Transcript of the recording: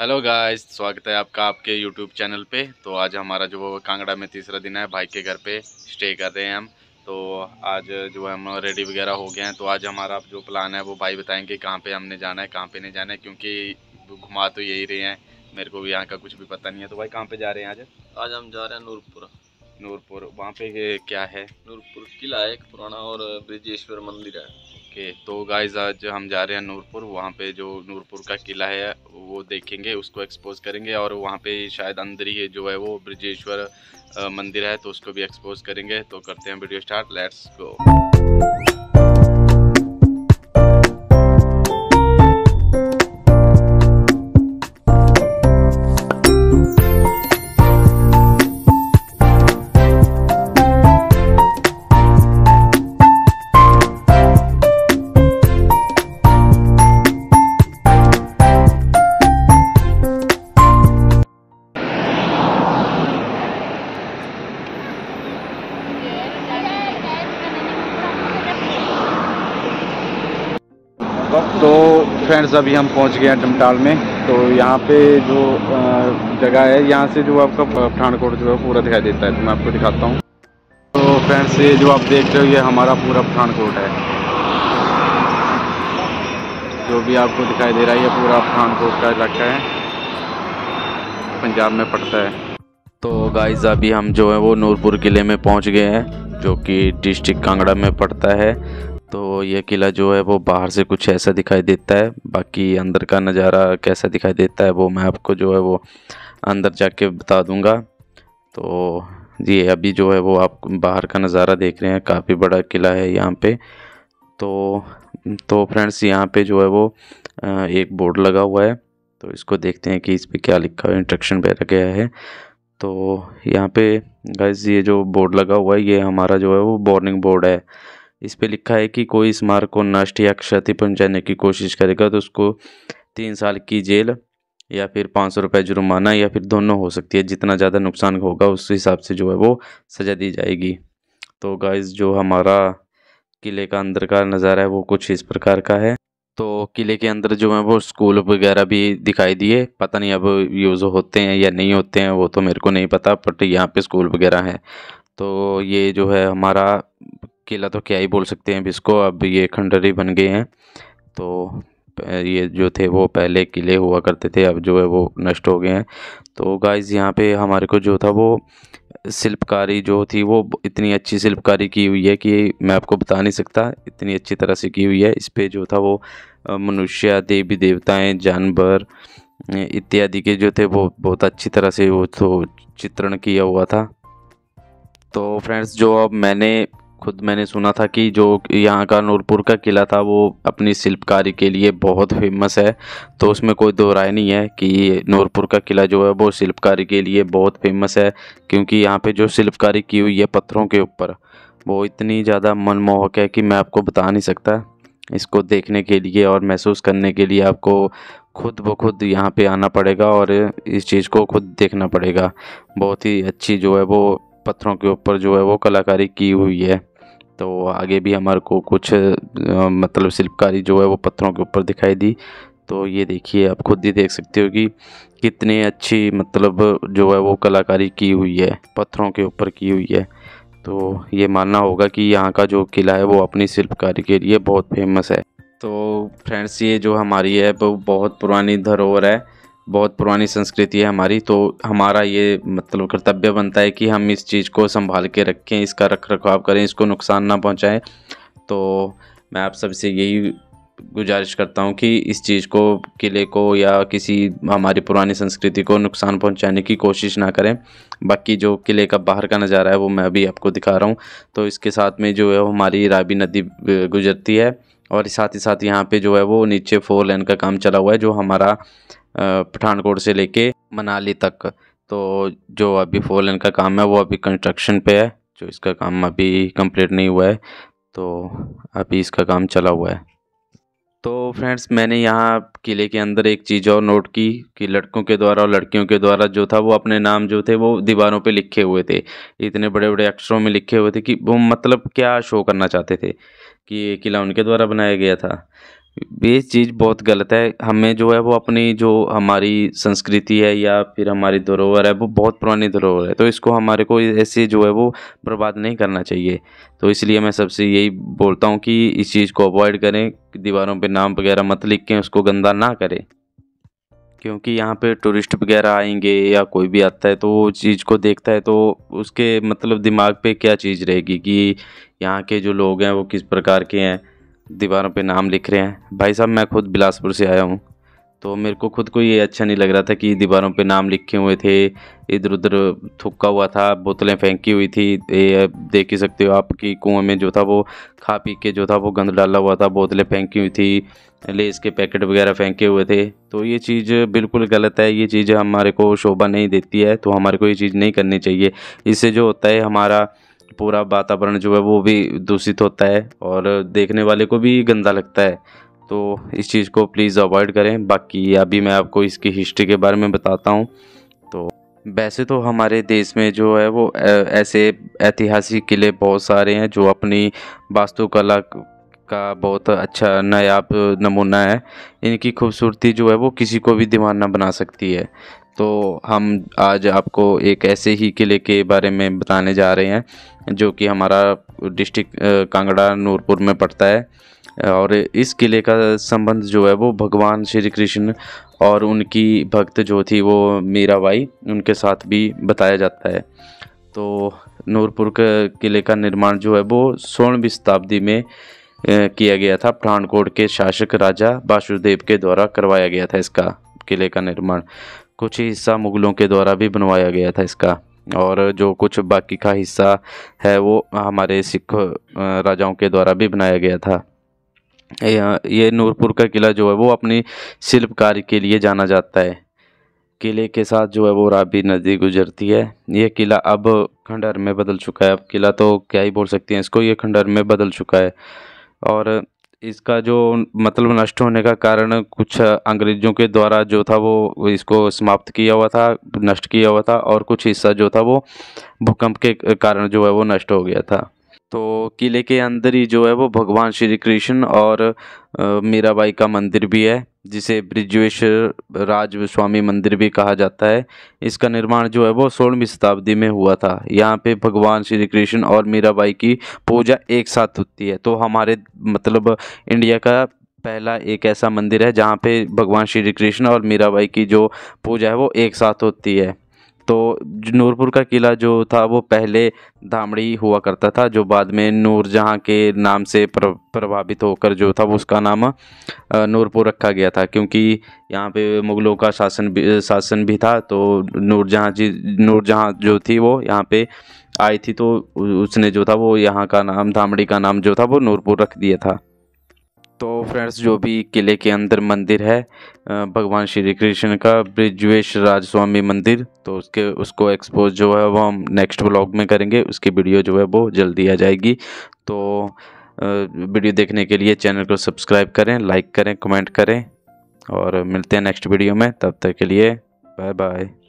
hello guys स्वागत है आपका आपके यूट्यूब चैनल पे तो आज हमारा जो कांगड़ा में तीसरा दिन है भाई के घर पे स्टे कर रहे हैं हम तो आज जो हम रेडी वगैरह हो गए हैं तो आज हमारा जो प्लान है वो भाई बताएंगे कहाँ पे हमने जाना है कहाँ पे नहीं जाना है क्योंकि घुमा तो यही रहे हैं मेरे को भी यहाँ का कुछ भी पता नहीं है तो भाई कहाँ पे जा रहे हैं आज आज हम जा रहे हैं नूरपुर नूरपुर वहाँ पे क्या है नूरपुर किला है एक पुराना और ब्रिजेश्वर मंदिर है ओके तो गाइज आज हम जा रहे हैं नूरपुर वहाँ पे जो नूरपुर का किला है वो देखेंगे उसको एक्सपोज करेंगे और वहाँ पे शायद अंदर ही जो है वो ब्रजेश्वर मंदिर है तो उसको भी एक्सपोज करेंगे तो करते हैं video start let's go friends अभी हम पहुंच गए हैं डमटाल में तो यहाँ पे जो जगह है यहाँ से जो आपका पठानकोट जो है पूरा दिखाई देता है तो मैं आपको दिखाता हूँ तो फ्रेंड्स ये जो आप देख रहे हो ये हमारा पूरा पठानकोट है जो भी आपको दिखाई दे रहा है ये पूरा पठानकोट का इलाका है पंजाब में पड़ता है तो गाइज अभी हम जो है वो नूरपुर किले में पहुँच गए हैं जो कि डिस्ट्रिक्ट कांगड़ा में पड़ता है तो ये किला जो है वो बाहर से कुछ ऐसा दिखाई देता है बाकी अंदर का नज़ारा कैसा दिखाई देता है वो मैं आपको जो है वो अंदर जाके बता दूंगा तो ये अभी जो है वो आप बाहर का नज़ारा देख रहे हैं काफ़ी बड़ा किला है यहाँ पे तो तो फ्रेंड्स यहाँ पे जो है वो एक बोर्ड लगा हुआ है तो इसको देखते हैं कि इस पर क्या लिखा है इंस्ट्रक्शन वगैरह गया है तो यहाँ पे गाइज ये जो बोर्ड लगा हुआ है ये हमारा जो है वो बॉर्निंग बोर्ड है इस पे लिखा है कि कोई स्मारक को नष्ट या क्षति पहुंचाने की कोशिश करेगा तो उसको तीन साल की जेल या फिर पाँच सौ रुपये जुर्माना या फिर दोनों हो सकती है जितना ज़्यादा नुकसान होगा उस हिसाब से जो है वो सज़ा दी जाएगी तो गाइज़ जो हमारा किले का अंदर का नज़ारा है वो कुछ इस प्रकार का है तो किले के अंदर जो है वो स्कूल वगैरह भी दिखाई दिए पता नहीं अब यूज़ होते हैं या नहीं होते हैं वो तो मेरे को नहीं पता बट यहाँ पर स्कूल वगैरह हैं तो ये जो है हमारा किला तो क्या ही बोल सकते हैं अब इसको अब ये खंडरी बन गए हैं तो ये जो थे वो पहले किले हुआ करते थे अब जो है वो नष्ट हो गए हैं तो गाइस यहाँ पे हमारे को जो था वो शिल्पकारी जो थी वो इतनी अच्छी शिल्पकारी की हुई है कि मैं आपको बता नहीं सकता इतनी अच्छी तरह से की हुई है इस पर जो था वो मनुष्य देवी देवताएँ जानवर इत्यादि के जो थे वो बहुत अच्छी तरह से वो तो चित्रण किया हुआ था तो फ्रेंड्स जो अब मैंने खुद मैंने सुना था कि जो यहाँ का नूरपुर का किला था वो अपनी शिल्पकारी के लिए बहुत फेमस है तो उसमें कोई दो राय नहीं है कि नूरपुर का किला जो है वो शिल्पकारी के लिए बहुत फेमस है क्योंकि यहाँ पे जो शिल्पकारी की हुई है पत्थरों के ऊपर वो इतनी ज़्यादा मनमोहक है कि मैं आपको बता नहीं सकता इसको देखने के लिए और महसूस करने के लिए आपको खुद ब खुद यहाँ पर आना पड़ेगा और इस चीज़ को खुद देखना पड़ेगा बहुत ही अच्छी जो है वो पत्थरों के ऊपर जो है वो कलाकारी की हुई है तो आगे भी हमारे को कुछ मतलब शिल्पकारी जो है वो पत्थरों के ऊपर दिखाई दी तो ये देखिए आप खुद ही देख सकते हो कि कितनी अच्छी मतलब जो है वो कलाकारी की हुई है पत्थरों के ऊपर की हुई है तो ये मानना होगा कि यहाँ का जो किला है वो अपनी शिल्पकारी के लिए बहुत फेमस है तो फ्रेंड्स ये जो हमारी है वो बहुत पुरानी धरोहर है बहुत पुरानी संस्कृति है हमारी तो हमारा ये मतलब कर्तव्य बनता है कि हम इस चीज़ को संभाल के रखें इसका रख रखाव करें इसको नुकसान ना पहुँचाएँ तो मैं आप सबसे यही गुजारिश करता हूँ कि इस चीज़ को किले को या किसी हमारी पुरानी संस्कृति को नुकसान पहुँचाने की कोशिश ना करें बाकी जो किले का बाहर का नज़ारा है वो मैं अभी आपको दिखा रहा हूँ तो इसके साथ में जो है हमारी राबी नदी गुजरती है और साथ ही साथ यहाँ पे जो है वो नीचे फोर लेन का काम चला हुआ है जो हमारा पठानकोट से लेके मनाली तक तो जो अभी फोलन का काम है वो अभी कंस्ट्रक्शन पे है जो इसका काम अभी कंप्लीट नहीं हुआ है तो अभी इसका काम चला हुआ है तो फ्रेंड्स मैंने यहाँ किले के अंदर एक चीज़ और नोट की कि लड़कों के द्वारा और लड़कियों के द्वारा जो था वो अपने नाम जो थे वो दीवारों पे लिखे हुए थे इतने बड़े बड़े अक्षरों में लिखे हुए थे कि वो मतलब क्या शो करना चाहते थे कि ये किला उनके द्वारा बनाया गया था ये चीज़ बहुत गलत है हमें जो है वो अपनी जो हमारी संस्कृति है या फिर हमारी धरोहर है वो बहुत पुरानी धरोहर है तो इसको हमारे को ऐसे जो है वो बर्बाद नहीं करना चाहिए तो इसलिए मैं सबसे यही बोलता हूँ कि इस चीज़ को अवॉइड करें दीवारों पे नाम वगैरह मत लिख के उसको गंदा ना करें क्योंकि यहाँ पे टूरिस्ट वगैरह आएंगे या कोई भी आता है तो वो चीज़ को देखता है तो उसके मतलब दिमाग पे क्या चीज़ रहेगी कि यहाँ के जो लोग हैं वो किस प्रकार के हैं दीवारों पे नाम लिख रहे हैं भाई साहब मैं खुद बिलासपुर से आया हूँ तो मेरे को खुद को ये अच्छा नहीं लग रहा था कि दीवारों पे नाम लिखे हुए थे इधर उधर थुक्का हुआ था बोतलें फेंकी हुई थी ये देख ही सकते हो आप कि कुएं में जो था वो खा पी के जो था वो गंद डाला हुआ था बोतलें फेंकी हुई थी लेस के पैकेट वगैरह फेंके हुए थे तो ये चीज़ बिल्कुल गलत है ये चीज़ हमारे को शोभा नहीं देती है तो हमारे को ये चीज़ नहीं करनी चाहिए इससे जो होता है हमारा पूरा वातावरण जो है वो भी दूषित होता है और देखने वाले को भी गंदा लगता है तो इस चीज़ को प्लीज़ अवॉइड करें बाकी अभी मैं आपको इसकी हिस्ट्री के बारे में बताता हूँ तो वैसे तो हमारे देश में जो है वो ऐसे ऐतिहासिक किले बहुत सारे हैं जो अपनी वास्तुकला का बहुत अच्छा नायाब नमूना है इनकी खूबसूरती जो है वो किसी को भी दीवाना बना सकती है तो हम आज आपको एक ऐसे ही किले के बारे में बताने जा रहे हैं जो कि हमारा डिस्ट्रिक्ट कांगड़ा नूरपुर में पड़ता है और इस किले का संबंध जो है वो भगवान श्री कृष्ण और उनकी भक्त जो थी वो मीराबाई उनके साथ भी बताया जाता है तो नूरपुर के किले का निर्माण जो है वो सोलहवीं शताब्दी में किया गया था पठानकोट के शासक राजा वासुदेव के द्वारा करवाया गया था इसका किले का निर्माण कुछ ही हिस्सा मुग़लों के द्वारा भी बनवाया गया था इसका और जो कुछ बाकी का हिस्सा है वो हमारे सिख राजाओं के द्वारा भी बनाया गया था ये नूरपुर का किला जो है वो अपनी शिल्पकारी के लिए जाना जाता है किले के साथ जो है वो राबी नदी गुजरती है ये किला अब खंडहर में बदल चुका है अब किला तो क्या ही बोल सकते हैं इसको ये खंडहर में बदल चुका है और इसका जो मतलब नष्ट होने का कारण कुछ अंग्रेज़ों के द्वारा जो था वो इसको समाप्त किया हुआ था नष्ट किया हुआ था और कुछ हिस्सा जो था वो भूकंप के कारण जो है वो नष्ट हो गया था तो किले के अंदर ही जो है वो भगवान श्री कृष्ण और मीराबाई का मंदिर भी है जिसे ब्रिजेश्वर राज स्वामी मंदिर भी कहा जाता है इसका निर्माण जो है वो सोलहवीं शताब्दी में हुआ था यहाँ पे भगवान श्री कृष्ण और मीराबाई की पूजा एक साथ होती है तो हमारे मतलब इंडिया का पहला एक ऐसा मंदिर है जहाँ पे भगवान श्री कृष्ण और मीराबाई की जो पूजा है वो एक साथ होती है तो नूरपुर का किला जो था वो पहले धामड़ी हुआ करता था जो बाद में नूरजहाँ के नाम से प्रभावित होकर जो था वो उसका नाम नूरपुर रखा गया था क्योंकि यहाँ पे मुग़लों का शासन भी शासन भी था तो नूरजहाँ जी नूरजहाँ जो थी वो यहाँ पे आई थी तो उसने जो था वो यहाँ का नाम धामड़ी का नाम जो था वो नूरपुर रख दिया था तो फ्रेंड्स जो भी किले के अंदर मंदिर है भगवान श्री कृष्ण का ब्रिजवेश स्वामी मंदिर तो उसके उसको एक्सपोज जो है वो हम नेक्स्ट ब्लॉग में करेंगे उसकी वीडियो जो है वो जल्दी आ जाएगी तो वीडियो देखने के लिए चैनल को सब्सक्राइब करें लाइक करें कमेंट करें और मिलते हैं नेक्स्ट वीडियो में तब तक के लिए बाय बाय